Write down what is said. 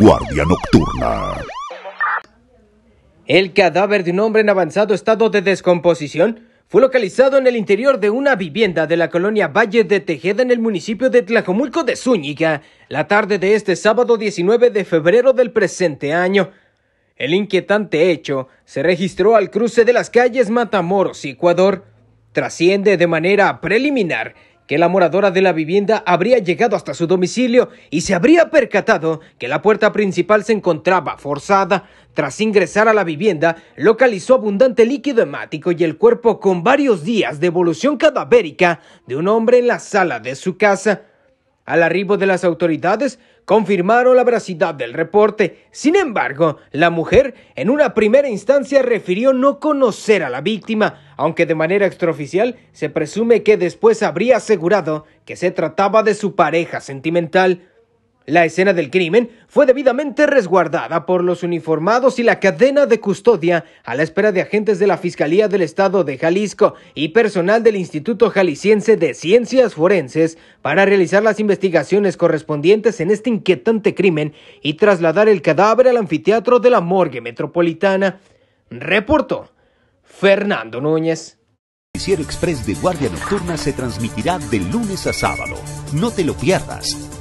Guardia Nocturna. El cadáver de un hombre en avanzado estado de descomposición fue localizado en el interior de una vivienda de la colonia Valle de Tejeda en el municipio de Tlajomulco de Zúñiga, la tarde de este sábado 19 de febrero del presente año. El inquietante hecho se registró al cruce de las calles Matamoros y Ecuador. Trasciende de manera preliminar que la moradora de la vivienda habría llegado hasta su domicilio y se habría percatado que la puerta principal se encontraba forzada. Tras ingresar a la vivienda, localizó abundante líquido hemático y el cuerpo con varios días de evolución cadavérica de un hombre en la sala de su casa. Al arribo de las autoridades, confirmaron la veracidad del reporte. Sin embargo, la mujer en una primera instancia refirió no conocer a la víctima, aunque de manera extraoficial se presume que después habría asegurado que se trataba de su pareja sentimental. La escena del crimen fue debidamente resguardada por los uniformados y la cadena de custodia a la espera de agentes de la Fiscalía del Estado de Jalisco y personal del Instituto Jalisciense de Ciencias Forenses para realizar las investigaciones correspondientes en este inquietante crimen y trasladar el cadáver al anfiteatro de la morgue metropolitana. Reportó Fernando Núñez. El Noticiero Express de Guardia Nocturna se transmitirá de lunes a sábado. No te lo pierdas